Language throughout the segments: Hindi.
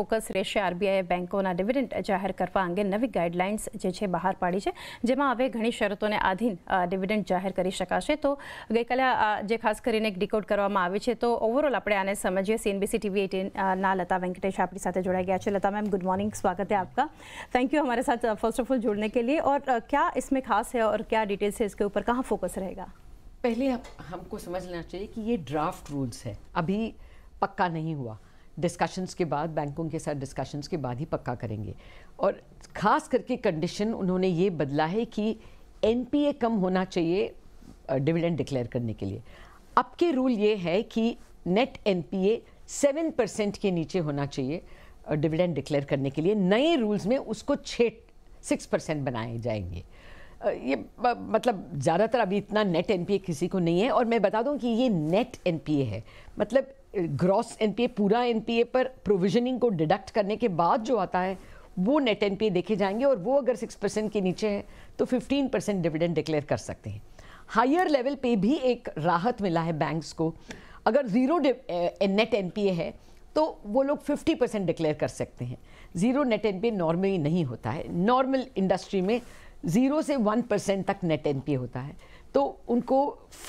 फोकस रेशे आरबीआई बैंकों ना डिविडेंड જાહેર કરવા અંગે નવી ગાઈડલાઈન્સ જે છે બહાર પડી છે જેમાં હવે ઘણી શરતોને આધીન डिविडेंड જાહેર કરી શકાશે તો ગઈકાલે જે ખાસ કરીને એક ડીકોડ કરવામાં આવી છે તો ઓવરઓલ આપણે આને સમજીએ સીએનબીસી ટીવી 18 ના લતા वेंकटेश આપણી સાથે જોડાય ગયા છે લતા મેમ গুડ મોર્નિંગ સ્વાગત છે આપકા થેન્ક્યુ અમારા સાથ ફર્સ્ટ ઓફ ઓલ જોડાને કે લિયે ઓર ક્યા ઇસમે ખાસ હે ઓર ક્યા ડિટેલ્સ હે ઇસકે ઉપર કહા ફોકસ રહેગા પહેલે આપ हमको સમજ લેના ચાહીએ કે યે ડ્રાફ્ટ રૂલ્સ હે અભી પક્કા નહીં હુઆ डिस्कशंस के बाद बैंकों के साथ डिस्कशंस के बाद ही पक्का करेंगे और ख़ास करके कंडीशन उन्होंने ये बदला है कि एनपीए कम होना चाहिए डिविडेंड डिक्लेयर करने के लिए अब के रूल ये है कि नेट एनपीए सेवन परसेंट के नीचे होना चाहिए डिविडेंड डिक्लेयर करने के लिए नए रूल्स में उसको छः सिक्स परसेंट बनाए जाएंगे ये मतलब ज़्यादातर अभी इतना नेट एनपीए किसी को नहीं है और मैं बता दूं कि ये नेट एनपीए है मतलब ग्रॉस एनपीए पूरा एनपीए पर प्रोविजनिंग को डिडक्ट करने के बाद जो आता है वो नेट एनपीए देखे जाएंगे और वो अगर सिक्स परसेंट के नीचे है तो फिफ्टीन परसेंट डिविडेंड डिक्लेयर कर सकते हैं हायर लेवल पे भी एक राहत मिला है बैंक्स को अगर ज़ीरो नेट एनपीए है तो वो लोग फिफ्टी परसेंट डिक्लेयर कर सकते हैं ज़ीरो नेट एनपीए नॉर्मली नहीं होता है नॉर्मल इंडस्ट्री में ज़ीरो से वन परसेंट तक नेट एनपीए होता है तो उनको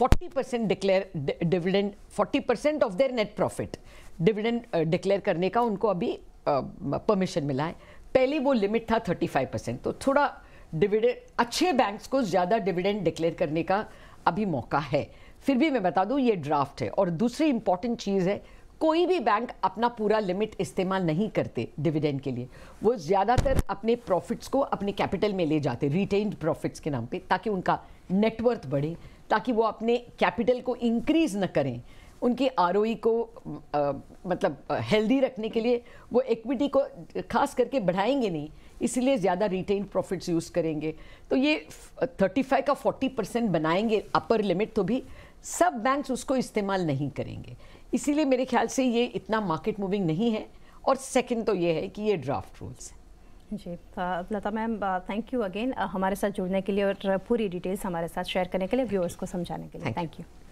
40 percent declare dividend 40 percent of their net profit dividend declare करने का उनको अभी परमिशन uh, मिला है पहले वो लिमिट था 35 परसेंट तो थोड़ा डिविडेंड अच्छे बैंक्स को ज़्यादा डिविडेंड डिक्लेयर करने का अभी मौका है फिर भी मैं बता दूँ ये ड्राफ्ट है और दूसरी इंपॉर्टेंट चीज़ है कोई भी बैंक अपना पूरा लिमिट इस्तेमाल नहीं करते डिविडेंड के लिए वो ज़्यादातर अपने प्रॉफिट्स को अपने कैपिटल में ले जाते रिटेन्ड प्रॉफिट्स के नाम पे ताकि उनका नेटवर्थ बढ़े ताकि वो अपने कैपिटल को इंक्रीज न करें उनके आर e को आ, मतलब हेल्दी रखने के लिए वो इक्विटी को खास करके बढ़ाएंगे नहीं इसलिए ज़्यादा रिटेन प्रॉफिट्स यूज़ करेंगे तो ये 35 का 40 परसेंट बनाएंगे अपर लिमिट तो भी सब बैंक्स उसको इस्तेमाल नहीं करेंगे इसीलिए मेरे ख्याल से ये इतना मार्केट मूविंग नहीं है और सेकंड तो ये है कि ये ड्राफ्ट रूल्स हैं जी Lata ma'am thank you again हमारे साथ जुड़ने के लिए और पूरी डिटेल्स हमारे साथ शेयर करने के लिए व्यूअर्स को समझाने के लिए थैंक यू